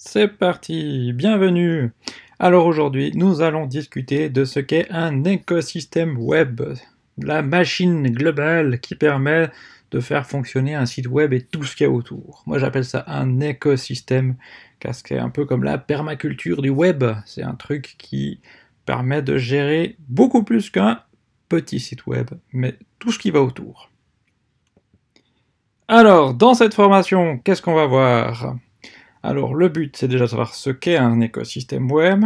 C'est parti, bienvenue Alors aujourd'hui, nous allons discuter de ce qu'est un écosystème web, la machine globale qui permet de faire fonctionner un site web et tout ce qu'il y a autour. Moi j'appelle ça un écosystème, car c'est un peu comme la permaculture du web, c'est un truc qui permet de gérer beaucoup plus qu'un petit site web, mais tout ce qui va autour. Alors, dans cette formation, qu'est-ce qu'on va voir alors le but, c'est déjà de savoir ce qu'est un écosystème web,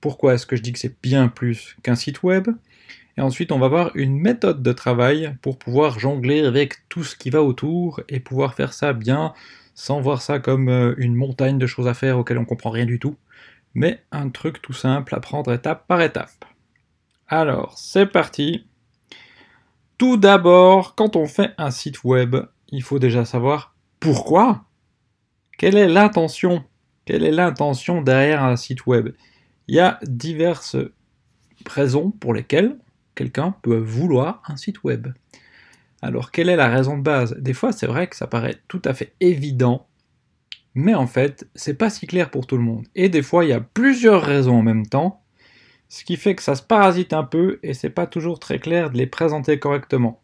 pourquoi est-ce que je dis que c'est bien plus qu'un site web, et ensuite on va voir une méthode de travail pour pouvoir jongler avec tout ce qui va autour et pouvoir faire ça bien sans voir ça comme euh, une montagne de choses à faire auxquelles on comprend rien du tout, mais un truc tout simple à prendre étape par étape. Alors, c'est parti. Tout d'abord, quand on fait un site web, il faut déjà savoir pourquoi quelle est l'intention Quelle est l'intention derrière un site web Il y a diverses raisons pour lesquelles quelqu'un peut vouloir un site web. Alors, quelle est la raison de base Des fois, c'est vrai que ça paraît tout à fait évident, mais en fait, c'est pas si clair pour tout le monde. Et des fois, il y a plusieurs raisons en même temps, ce qui fait que ça se parasite un peu et c'est pas toujours très clair de les présenter correctement.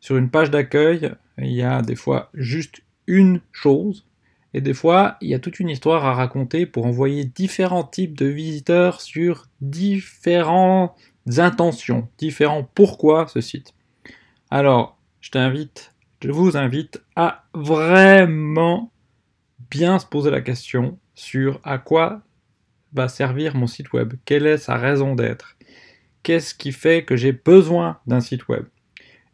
Sur une page d'accueil, il y a des fois juste une chose et des fois, il y a toute une histoire à raconter pour envoyer différents types de visiteurs sur différentes intentions, différents pourquoi ce site. Alors, je t'invite, je vous invite à vraiment bien se poser la question sur à quoi va servir mon site web, quelle est sa raison d'être, qu'est-ce qui fait que j'ai besoin d'un site web.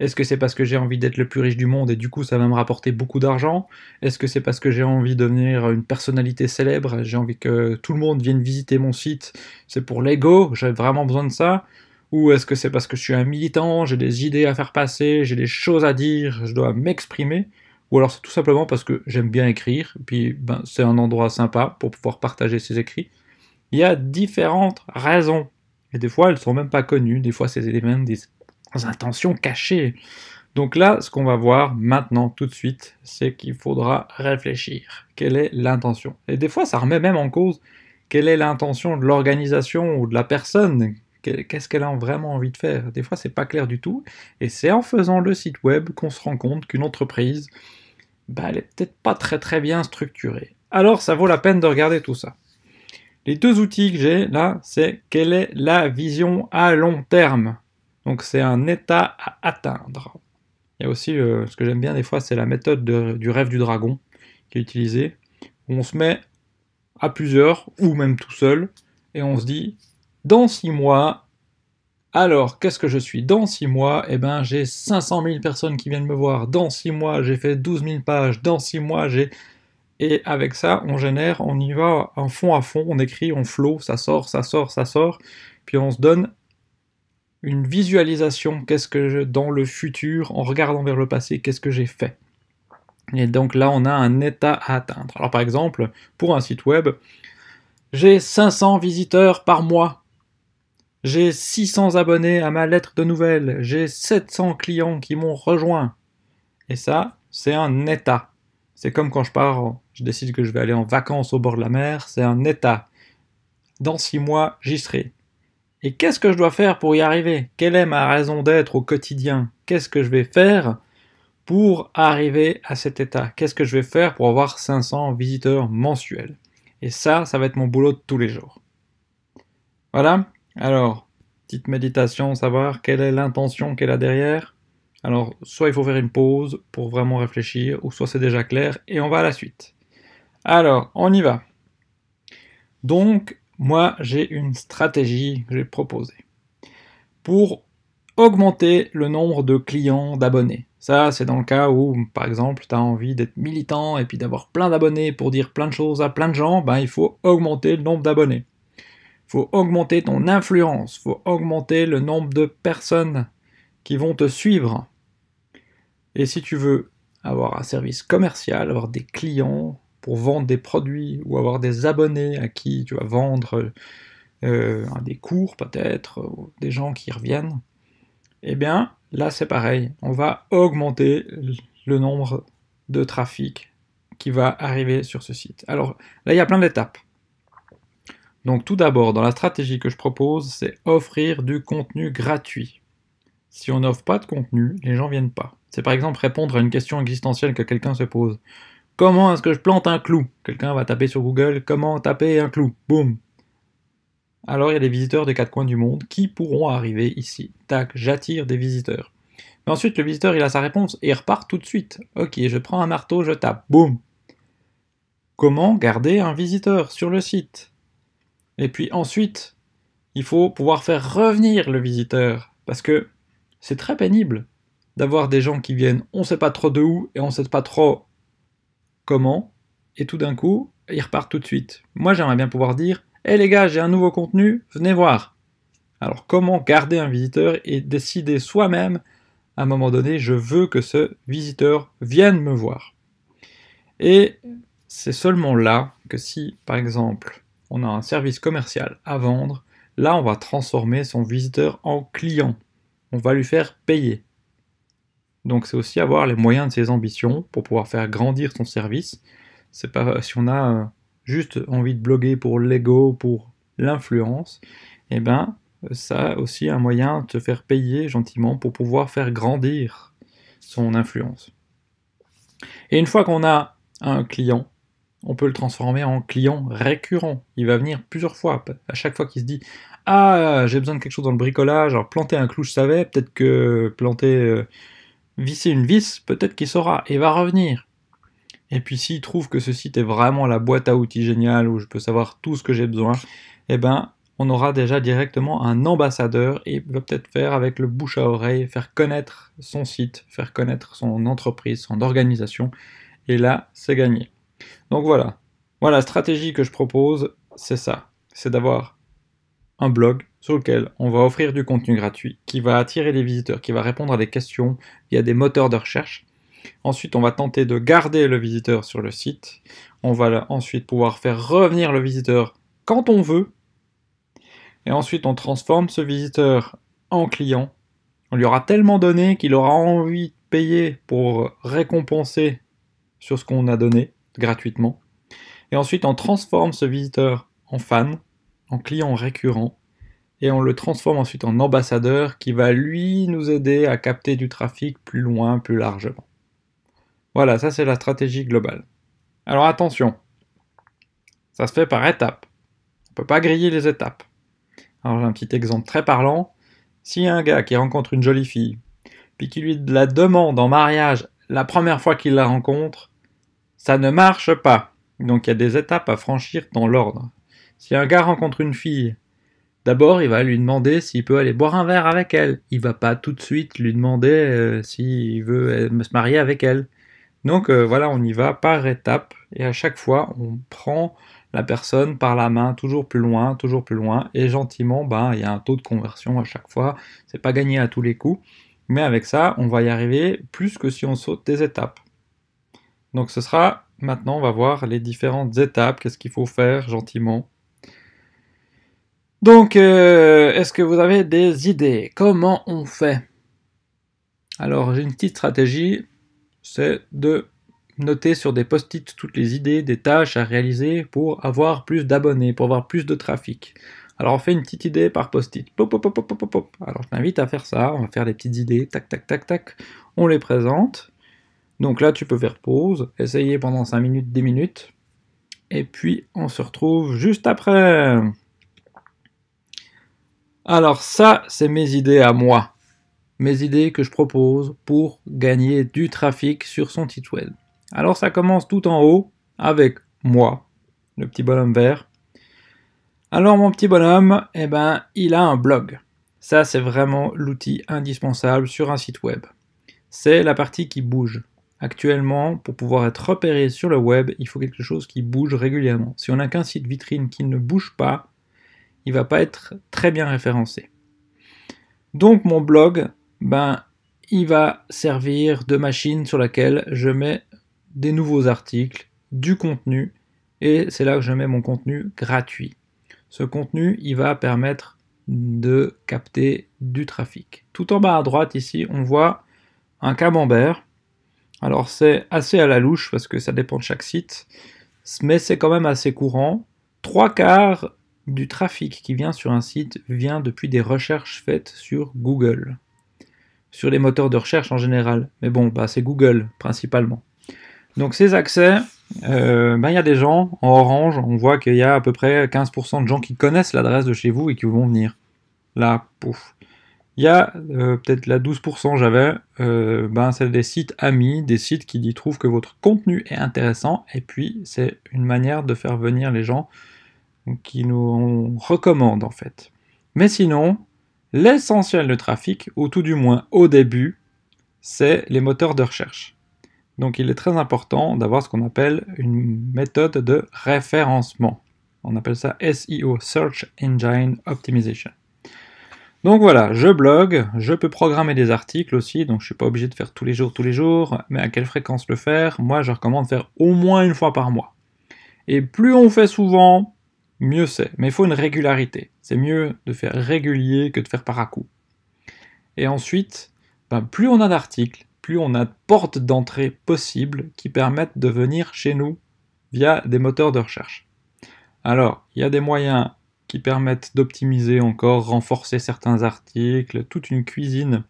Est-ce que c'est parce que j'ai envie d'être le plus riche du monde et du coup ça va me rapporter beaucoup d'argent Est-ce que c'est parce que j'ai envie de devenir une personnalité célèbre J'ai envie que tout le monde vienne visiter mon site C'est pour l'ego J'ai vraiment besoin de ça Ou est-ce que c'est parce que je suis un militant J'ai des idées à faire passer J'ai des choses à dire Je dois m'exprimer ou alors c'est tout simplement parce que j'aime bien écrire, puis ben, c'est un endroit sympa pour pouvoir partager ses écrits. Il y a différentes raisons, et des fois elles sont même pas connues, des fois ces éléments disent intentions cachées. Donc là, ce qu'on va voir maintenant, tout de suite, c'est qu'il faudra réfléchir. Quelle est l'intention Et des fois, ça remet même en cause quelle est l'intention de l'organisation ou de la personne. Qu'est-ce qu'elle a vraiment envie de faire Des fois, c'est pas clair du tout. Et c'est en faisant le site web qu'on se rend compte qu'une entreprise, bah, elle est peut-être pas très très bien structurée. Alors, ça vaut la peine de regarder tout ça. Les deux outils que j'ai là, c'est quelle est la vision à long terme donc c'est un état à atteindre. Il y a aussi, euh, ce que j'aime bien des fois, c'est la méthode du rêve du dragon qui est utilisée, où on se met à plusieurs, ou même tout seul, et on se dit, dans six mois, alors qu'est-ce que je suis Dans six mois, eh ben, j'ai 500 000 personnes qui viennent me voir, dans six mois, j'ai fait 12 000 pages, dans six mois, j'ai... Et avec ça, on génère, on y va en fond à fond, on écrit, on flot, ça sort, ça sort, ça sort, puis on se donne une visualisation. Qu'est-ce que je, dans le futur, en regardant vers le passé, qu'est-ce que j'ai fait Et donc là, on a un état à atteindre. Alors par exemple, pour un site web, j'ai 500 visiteurs par mois. J'ai 600 abonnés à ma lettre de nouvelles. J'ai 700 clients qui m'ont rejoint. Et ça, c'est un état. C'est comme quand je pars, je décide que je vais aller en vacances au bord de la mer, c'est un état. Dans six mois, j'y serai. Et qu'est-ce que je dois faire pour y arriver Quelle est ma raison d'être au quotidien Qu'est-ce que je vais faire pour arriver à cet état Qu'est-ce que je vais faire pour avoir 500 visiteurs mensuels Et ça, ça va être mon boulot de tous les jours. Voilà. Alors, petite méditation, savoir quelle est l'intention qu'elle a derrière. Alors, soit il faut faire une pause pour vraiment réfléchir, ou soit c'est déjà clair, et on va à la suite. Alors, on y va. Donc, moi j'ai une stratégie que j'ai proposée pour augmenter le nombre de clients, d'abonnés. Ça, c'est dans le cas où, par exemple, tu as envie d'être militant et puis d'avoir plein d'abonnés pour dire plein de choses à plein de gens, ben, il faut augmenter le nombre d'abonnés. Il faut augmenter ton influence, il faut augmenter le nombre de personnes qui vont te suivre. Et si tu veux avoir un service commercial, avoir des clients, pour vendre des produits ou avoir des abonnés à qui tu vas vendre euh, des cours peut-être, des gens qui reviennent, eh bien là c'est pareil, on va augmenter le nombre de trafic qui va arriver sur ce site. Alors là il y a plein d'étapes. Donc tout d'abord, dans la stratégie que je propose, c'est offrir du contenu gratuit. Si on n'offre pas de contenu, les gens ne viennent pas. C'est par exemple répondre à une question existentielle que quelqu'un se pose. Comment est-ce que je plante un clou Quelqu'un va taper sur Google comment taper un clou. Boum. Alors il y a des visiteurs des quatre coins du monde qui pourront arriver ici. Tac, j'attire des visiteurs. Mais ensuite le visiteur il a sa réponse et il repart tout de suite. Ok, je prends un marteau, je tape. Boum. Comment garder un visiteur sur le site Et puis ensuite, il faut pouvoir faire revenir le visiteur parce que c'est très pénible d'avoir des gens qui viennent on ne sait pas trop de où et on ne sait pas trop comment, et tout d'un coup, il repart tout de suite. Moi, j'aimerais bien pouvoir dire Hé eh, les gars, j'ai un nouveau contenu, venez voir Alors, comment garder un visiteur et décider soi-même, à un moment donné, je veux que ce visiteur vienne me voir Et c'est seulement là que si, par exemple, on a un service commercial à vendre, là, on va transformer son visiteur en client. On va lui faire payer. Donc c'est aussi avoir les moyens de ses ambitions pour pouvoir faire grandir son service. C'est pas si on a euh, juste envie de bloguer pour l'ego, pour l'influence, eh ben ça aussi un moyen de se faire payer gentiment pour pouvoir faire grandir son influence. Et une fois qu'on a un client, on peut le transformer en client récurrent. Il va venir plusieurs fois. À chaque fois qu'il se dit Ah, j'ai besoin de quelque chose dans le bricolage, alors planter un clou, je savais, peut-être que planter euh, visser une vis, peut-être qu'il saura et va revenir. Et puis s'il trouve que ce site est vraiment la boîte à outils géniale où je peux savoir tout ce que j'ai besoin, eh ben on aura déjà directement un ambassadeur et va peut-être faire avec le bouche à oreille, faire connaître son site, faire connaître son entreprise, son organisation. Et là, c'est gagné. Donc voilà. Voilà la stratégie que je propose, c'est ça. C'est d'avoir un blog, sur lequel on va offrir du contenu gratuit qui va attirer les visiteurs, qui va répondre à des questions via des moteurs de recherche. Ensuite, on va tenter de garder le visiteur sur le site. On va ensuite pouvoir faire revenir le visiteur quand on veut. Et ensuite, on transforme ce visiteur en client. On lui aura tellement donné qu'il aura envie de payer pour récompenser sur ce qu'on a donné gratuitement. Et ensuite, on transforme ce visiteur en fan, en client récurrent et on le transforme ensuite en ambassadeur qui va lui nous aider à capter du trafic plus loin, plus largement. Voilà, ça c'est la stratégie globale. Alors attention, ça se fait par étapes. On ne peut pas griller les étapes. Alors j'ai un petit exemple très parlant. Si un gars qui rencontre une jolie fille, puis qui lui la demande en mariage la première fois qu'il la rencontre, ça ne marche pas. Donc il y a des étapes à franchir dans l'ordre. Si un gars rencontre une fille D'abord, il va lui demander s'il peut aller boire un verre avec elle. Il va pas tout de suite lui demander euh, s'il veut euh, se marier avec elle. Donc euh, voilà, on y va par étapes et à chaque fois, on prend la personne par la main, toujours plus loin, toujours plus loin et gentiment, ben il y a un taux de conversion à chaque fois. C'est pas gagné à tous les coups, mais avec ça, on va y arriver plus que si on saute des étapes. Donc ce sera maintenant, on va voir les différentes étapes, qu'est-ce qu'il faut faire gentiment donc, euh, est-ce que vous avez des idées Comment on fait Alors, j'ai une petite stratégie, c'est de noter sur des post-it toutes les idées, des tâches à réaliser pour avoir plus d'abonnés, pour avoir plus de trafic. Alors on fait une petite idée par post-it. Alors je t'invite à faire ça, on va faire des petites idées, tac, tac, tac, tac. On les présente. Donc là tu peux faire pause, essayer pendant 5 minutes, 10 minutes. Et puis on se retrouve juste après. Alors ça, c'est mes idées à moi. Mes idées que je propose pour gagner du trafic sur son site web. Alors ça commence tout en haut avec moi, le petit bonhomme vert. Alors mon petit bonhomme, eh ben, il a un blog. Ça, c'est vraiment l'outil indispensable sur un site web. C'est la partie qui bouge. Actuellement, pour pouvoir être repéré sur le web, il faut quelque chose qui bouge régulièrement. Si on n'a qu'un site vitrine qui ne bouge pas, il va pas être très bien référencé. Donc mon blog, ben, il va servir de machine sur laquelle je mets des nouveaux articles, du contenu, et c'est là que je mets mon contenu gratuit. Ce contenu, il va permettre de capter du trafic. Tout en bas à droite ici, on voit un camembert. Alors c'est assez à la louche parce que ça dépend de chaque site, mais c'est quand même assez courant. Trois quarts du trafic qui vient sur un site vient depuis des recherches faites sur Google. Sur les moteurs de recherche en général. Mais bon, bah, c'est Google principalement. Donc ces accès, euh, bah, il y a des gens en orange, on voit qu'il y a à peu près 15% de gens qui connaissent l'adresse de chez vous et qui vont venir. Là, pouf. Il y a euh, peut-être la 12% j'avais, euh, ben, c'est des sites amis, des sites qui y trouvent que votre contenu est intéressant, et puis c'est une manière de faire venir les gens qui nous recommande en fait. Mais sinon, l'essentiel de trafic, ou tout du moins au début, c'est les moteurs de recherche. Donc il est très important d'avoir ce qu'on appelle une méthode de référencement. On appelle ça SEO, Search Engine Optimization. Donc voilà, je blogue, je peux programmer des articles aussi, donc je ne suis pas obligé de faire tous les jours, tous les jours, mais à quelle fréquence le faire Moi, je recommande de faire au moins une fois par mois. Et plus on fait souvent, mieux c'est. Mais il faut une régularité. C'est mieux de faire régulier que de faire par à coup. Et ensuite, ben, plus on a d'articles, plus on a de portes d'entrée possibles qui permettent de venir chez nous via des moteurs de recherche. Alors, il y a des moyens qui permettent d'optimiser encore, renforcer certains articles, toute une cuisine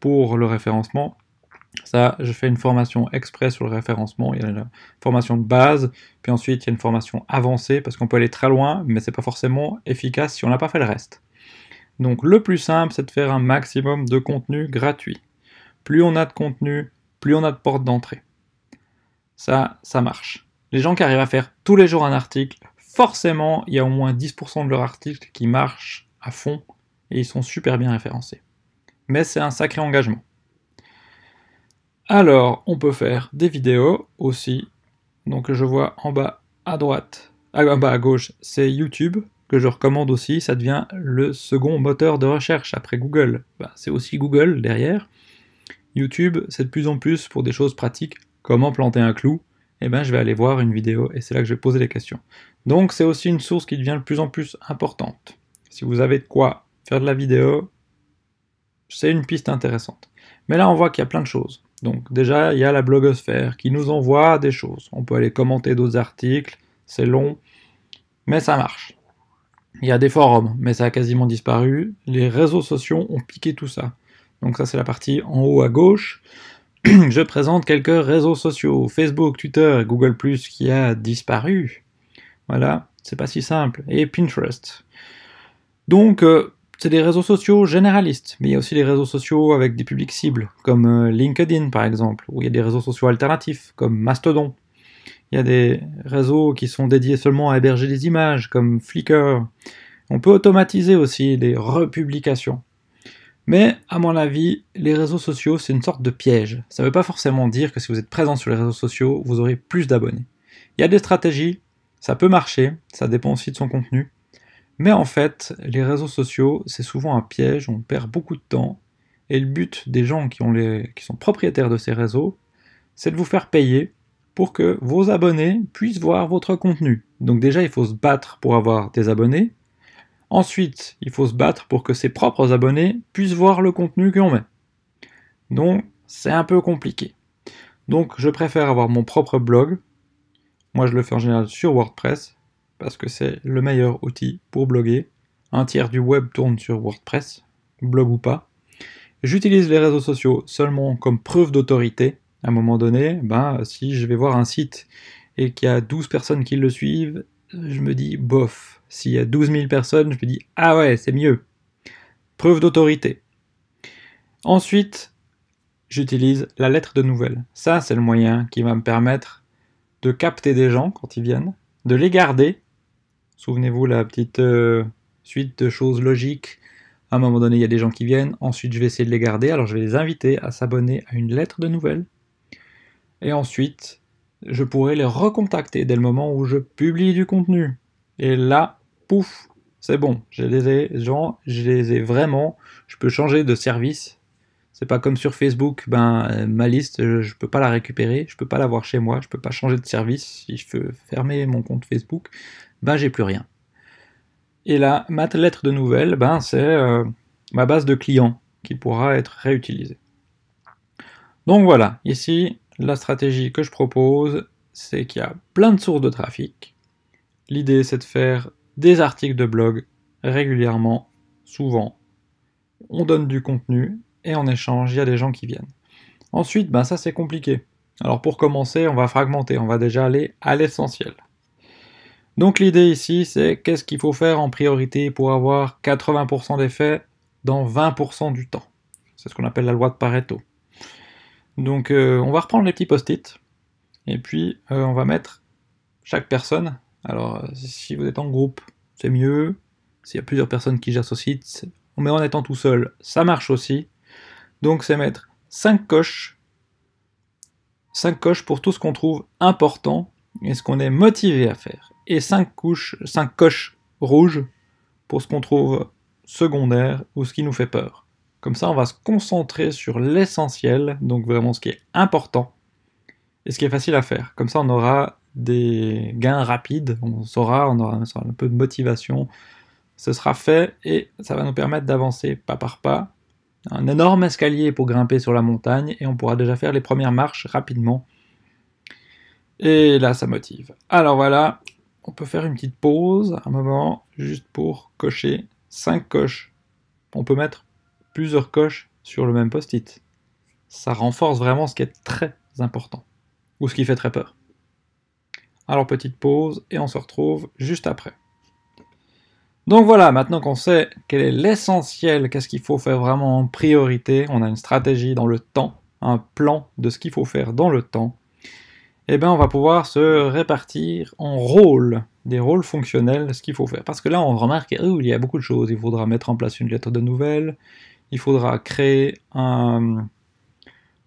pour le référencement. Ça, je fais une formation exprès sur le référencement. Il y a une formation de base, puis ensuite il y a une formation avancée parce qu'on peut aller très loin, mais c'est pas forcément efficace si on n'a pas fait le reste. Donc le plus simple, c'est de faire un maximum de contenu gratuit. Plus on a de contenu, plus on a de portes d'entrée. Ça, ça marche. Les gens qui arrivent à faire tous les jours un article, forcément, il y a au moins 10% de leurs articles qui marchent à fond et ils sont super bien référencés. Mais c'est un sacré engagement. Alors, on peut faire des vidéos aussi. Donc, je vois en bas à droite, ah, en bas à gauche, c'est YouTube, que je recommande aussi. Ça devient le second moteur de recherche après Google. Bah, c'est aussi Google derrière. YouTube, c'est de plus en plus pour des choses pratiques, comment planter un clou. Eh bien, je vais aller voir une vidéo et c'est là que je vais poser les questions. Donc, c'est aussi une source qui devient de plus en plus importante. Si vous avez de quoi faire de la vidéo, c'est une piste intéressante. Mais là, on voit qu'il y a plein de choses. Donc déjà, il y a la blogosphère qui nous envoie des choses. On peut aller commenter d'autres articles, c'est long, mais ça marche. Il y a des forums, mais ça a quasiment disparu. Les réseaux sociaux ont piqué tout ça. Donc ça c'est la partie en haut à gauche. Je présente quelques réseaux sociaux, Facebook, Twitter et Google ⁇ qui a disparu. Voilà, c'est pas si simple. Et Pinterest. Donc, euh, c'est des réseaux sociaux généralistes, mais il y a aussi des réseaux sociaux avec des publics cibles, comme euh, LinkedIn par exemple, ou il y a des réseaux sociaux alternatifs, comme Mastodon. Il y a des réseaux qui sont dédiés seulement à héberger des images, comme Flickr. On peut automatiser aussi des republications. Mais à mon avis, les réseaux sociaux, c'est une sorte de piège. Ça ne veut pas forcément dire que si vous êtes présent sur les réseaux sociaux, vous aurez plus d'abonnés. Il y a des stratégies, ça peut marcher, ça dépend aussi de son contenu, mais en fait, les réseaux sociaux, c'est souvent un piège, on perd beaucoup de temps, et le but des gens qui, sont propriétaires de ces réseaux, c'est de vous faire payer pour que vos abonnés puissent voir votre contenu. Donc déjà, il faut se battre pour avoir des abonnés. Ensuite, il faut se battre pour que ses propres abonnés puissent voir le contenu qu'on met. Donc, c'est un peu compliqué. Donc, je préfère avoir mon propre blog. Moi, je le fais en général sur WordPress parce que c'est le meilleur outil pour bloguer. Un tiers du web tourne sur WordPress, blog ou pas. J'utilise les réseaux sociaux seulement comme preuve d'autorité. À un moment donné, ben, si je vais voir un site et qu'il y a 12 personnes qui le suivent, je me dis bof. S'il y a 12 000 personnes, je me dis ah ouais, c'est mieux. Preuve d'autorité. Ensuite, j'utilise la lettre de nouvelles. Ça, c'est le moyen qui va me permettre de capter des gens quand ils viennent, de les garder Souvenez-vous la petite euh, suite de choses logiques. À un moment donné, il y a des gens qui viennent. Ensuite, je vais essayer de les garder. Alors, je vais les inviter à s'abonner à une lettre de nouvelles. Et ensuite, je pourrai les recontacter dès le moment où je publie du contenu. Et là, pouf, c'est bon. J'ai les gens, je les ai vraiment. Je peux changer de service. C'est pas comme sur Facebook, ben, euh, ma liste, je, ne peux pas la récupérer, je peux pas la voir chez moi, je peux pas changer de service si je veux fermer mon compte Facebook ben j'ai plus rien. Et là, ma lettre de nouvelles, ben, c'est euh, ma base de clients qui pourra être réutilisée. Donc voilà, ici, la stratégie que je propose, c'est qu'il y a plein de sources de trafic. L'idée, c'est de faire des articles de blog régulièrement, souvent. On donne du contenu et en échange, il y a des gens qui viennent. Ensuite, ben ça c'est compliqué. Alors pour commencer, on va fragmenter, on va déjà aller à l'essentiel. Donc l'idée ici, c'est qu'est-ce qu'il faut faire en priorité pour avoir 80% d'effet dans 20% du temps. C'est ce qu'on appelle la loi de Pareto. Donc euh, on va reprendre les petits post-it, et puis euh, on va mettre chaque personne. Alors si vous êtes en groupe, c'est mieux. S'il y a plusieurs personnes qui gèrent ce site, mais en étant tout seul, ça marche aussi. Donc c'est mettre 5 coches. 5 coches pour tout ce qu'on trouve important et ce qu'on est motivé à faire et 5 couches, 5 coches rouges pour ce qu'on trouve secondaire ou ce qui nous fait peur. Comme ça, on va se concentrer sur l'essentiel, donc vraiment ce qui est important et ce qui est facile à faire. Comme ça, on aura des gains rapides, on saura, on aura un peu de motivation. Ce sera fait et ça va nous permettre d'avancer pas par pas. Un énorme escalier pour grimper sur la montagne et on pourra déjà faire les premières marches rapidement. Et là, ça motive. Alors voilà, on peut faire une petite pause un moment juste pour cocher 5 coches. On peut mettre plusieurs coches sur le même post-it. Ça renforce vraiment ce qui est très important ou ce qui fait très peur. Alors petite pause et on se retrouve juste après. Donc voilà, maintenant qu'on sait quel est l'essentiel, qu'est-ce qu'il faut faire vraiment en priorité, on a une stratégie dans le temps, un plan de ce qu'il faut faire dans le temps, eh ben on va pouvoir se répartir en rôles, des rôles fonctionnels, ce qu'il faut faire. Parce que là, on remarque qu'il oh, y a beaucoup de choses. Il faudra mettre en place une lettre de nouvelles, il faudra créer un,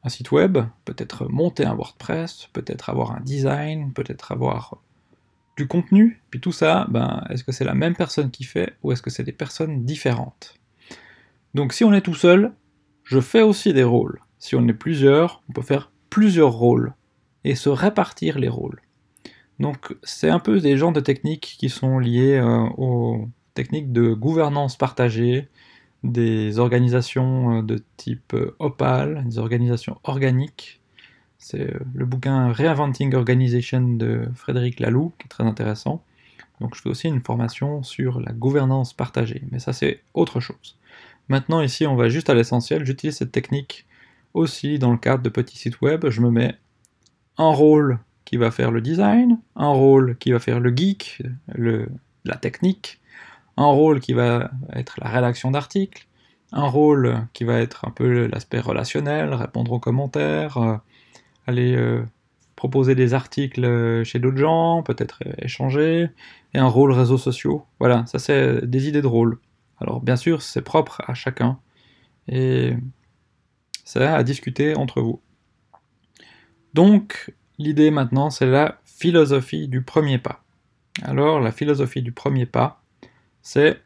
un site web, peut-être monter un WordPress, peut-être avoir un design, peut-être avoir du contenu. Puis tout ça, ben, est-ce que c'est la même personne qui fait ou est-ce que c'est des personnes différentes Donc si on est tout seul, je fais aussi des rôles. Si on est plusieurs, on peut faire plusieurs rôles et se répartir les rôles. Donc c'est un peu des genres de techniques qui sont liées euh, aux techniques de gouvernance partagée, des organisations euh, de type euh, Opal, des organisations organiques. C'est le bouquin Reinventing Organization de Frédéric Laloux qui est très intéressant. Donc je fais aussi une formation sur la gouvernance partagée, mais ça c'est autre chose. Maintenant ici on va juste à l'essentiel, j'utilise cette technique aussi dans le cadre de petits sites web, je me mets un rôle qui va faire le design, un rôle qui va faire le geek, le, la technique, un rôle qui va être la rédaction d'articles, un rôle qui va être un peu l'aspect relationnel, répondre aux commentaires, euh, aller euh, proposer des articles euh, chez d'autres gens, peut-être échanger, et un rôle réseaux sociaux. Voilà, ça c'est des idées de rôle. Alors bien sûr, c'est propre à chacun, et c'est à discuter entre vous. Donc, l'idée maintenant, c'est la philosophie du premier pas. Alors, la philosophie du premier pas, c'est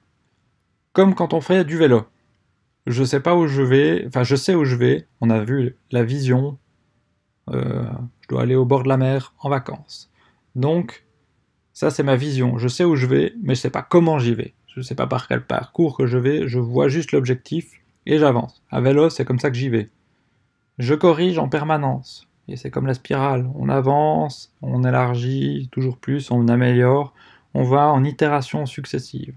comme quand on fait du vélo. Je sais pas où je vais, enfin, je sais où je vais. On a vu la vision. Euh, je dois aller au bord de la mer en vacances. Donc, ça, c'est ma vision. Je sais où je vais, mais je sais pas comment j'y vais. Je ne sais pas par quel parcours que je vais. Je vois juste l'objectif et j'avance. À vélo, c'est comme ça que j'y vais. Je corrige en permanence. Et c'est comme la spirale. On avance, on élargit toujours plus, on améliore, on va en itération successive.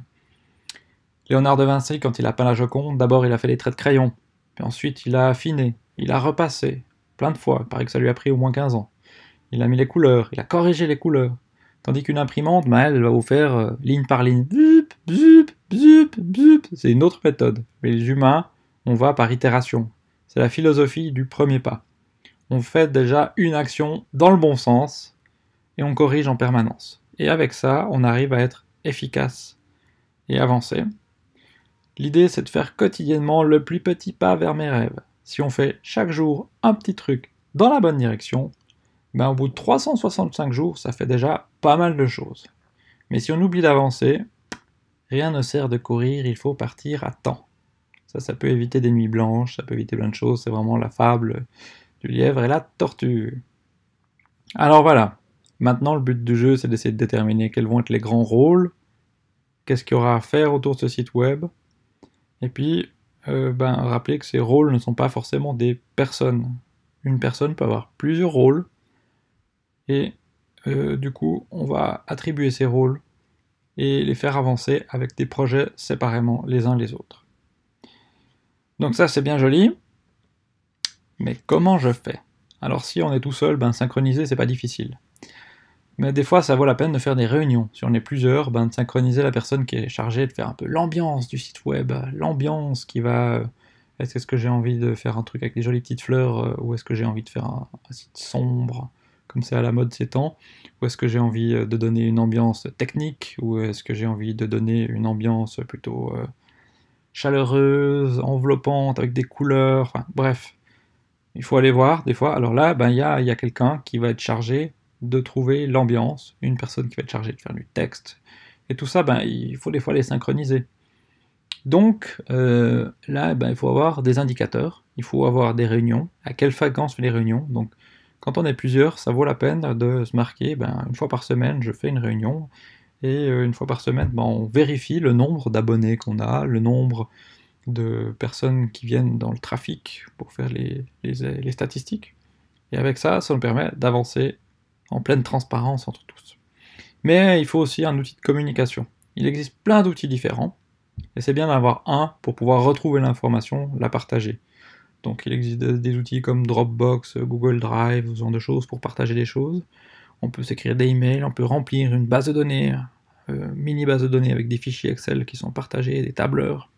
Léonard de Vinci, quand il a peint la Joconde, d'abord il a fait les traits de crayon, puis ensuite il a affiné, il a repassé, plein de fois, il paraît que ça lui a pris au moins 15 ans. Il a mis les couleurs, il a corrigé les couleurs. Tandis qu'une imprimante, bah, elle va vous faire euh, ligne par ligne. Bzup, bzup, bzup, bzup. C'est une autre méthode. Mais les humains, on va par itération. C'est la philosophie du premier pas on fait déjà une action dans le bon sens et on corrige en permanence. Et avec ça, on arrive à être efficace et avancé. L'idée, c'est de faire quotidiennement le plus petit pas vers mes rêves. Si on fait chaque jour un petit truc dans la bonne direction, ben au bout de 365 jours, ça fait déjà pas mal de choses. Mais si on oublie d'avancer, rien ne sert de courir, il faut partir à temps. Ça, ça peut éviter des nuits blanches, ça peut éviter plein de choses, c'est vraiment la fable du lièvre et la tortue. Alors voilà, maintenant le but du jeu c'est d'essayer de déterminer quels vont être les grands rôles, qu'est-ce qu'il y aura à faire autour de ce site web, et puis euh, ben, que ces rôles ne sont pas forcément des personnes. Une personne peut avoir plusieurs rôles, et euh, du coup on va attribuer ces rôles et les faire avancer avec des projets séparément les uns les autres. Donc ça c'est bien joli, mais comment je fais Alors si on est tout seul, ben synchroniser c'est pas difficile. Mais des fois ça vaut la peine de faire des réunions. Si on est plusieurs, ben de synchroniser la personne qui est chargée de faire un peu l'ambiance du site web, l'ambiance qui va euh, est-ce que j'ai envie de faire un truc avec des jolies petites fleurs euh, ou est-ce que j'ai envie de faire un, site sombre comme c'est à la mode ces temps Ou est-ce que j'ai envie euh, de donner une ambiance technique Ou est-ce que j'ai envie de donner une ambiance plutôt chaleureuse, enveloppante, avec des couleurs Bref, il faut aller voir des fois. Alors là, ben, il y a, y a quelqu'un qui va être chargé de trouver l'ambiance, une personne qui va être chargée de faire du texte. Et tout ça, ben, il faut des fois les synchroniser. Donc euh, là, ben, il faut avoir des indicateurs, il faut avoir des réunions, à quelle fréquence les réunions. Donc quand on est plusieurs, ça vaut la peine de se marquer, ben, une fois par semaine, je fais une réunion, et euh, une fois par semaine, ben, on vérifie le nombre d'abonnés qu'on a, le nombre de personnes qui viennent dans le trafic pour faire les, statistiques. Et avec ça, ça nous permet d'avancer en pleine transparence entre tous. Mais il faut aussi un outil de communication. Il existe plein d'outils différents, et c'est bien d'avoir un pour pouvoir retrouver l'information, la partager. Donc il existe des outils comme Dropbox, Google Drive, ce genre de choses pour partager des choses. On peut s'écrire des emails, on peut remplir une base de données, euh, mini base de données avec des fichiers Excel qui sont partagés, des tableurs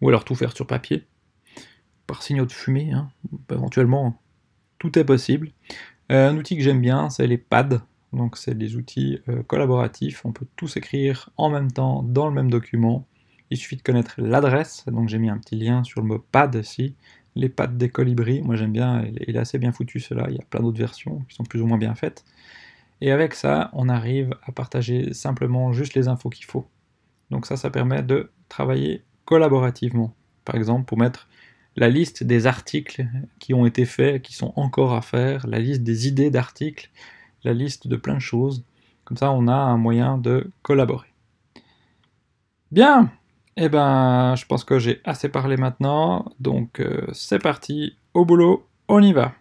ou alors tout faire sur papier, par signaux de fumée, hein. bah, éventuellement tout est possible. Euh, un outil que j'aime bien, c'est les pads, donc c'est des outils euh, collaboratifs, on peut tous écrire en même temps dans le même document, il suffit de connaître l'adresse, donc j'ai mis un petit lien sur le mot pad ici, les pads des colibris, moi j'aime bien, il est assez bien foutu cela, il y a plein d'autres versions qui sont plus ou moins bien faites, et avec ça, on arrive à partager simplement juste les infos qu'il faut. Donc ça, ça permet de travailler collaborativement. Par exemple, pour mettre la liste des articles qui ont été faits, qui sont encore à faire, la liste des idées d'articles, la liste de plein de choses. Comme ça, on a un moyen de collaborer. Bien Eh ben, je pense que j'ai assez parlé maintenant. Donc, euh, c'est parti, au boulot, on y va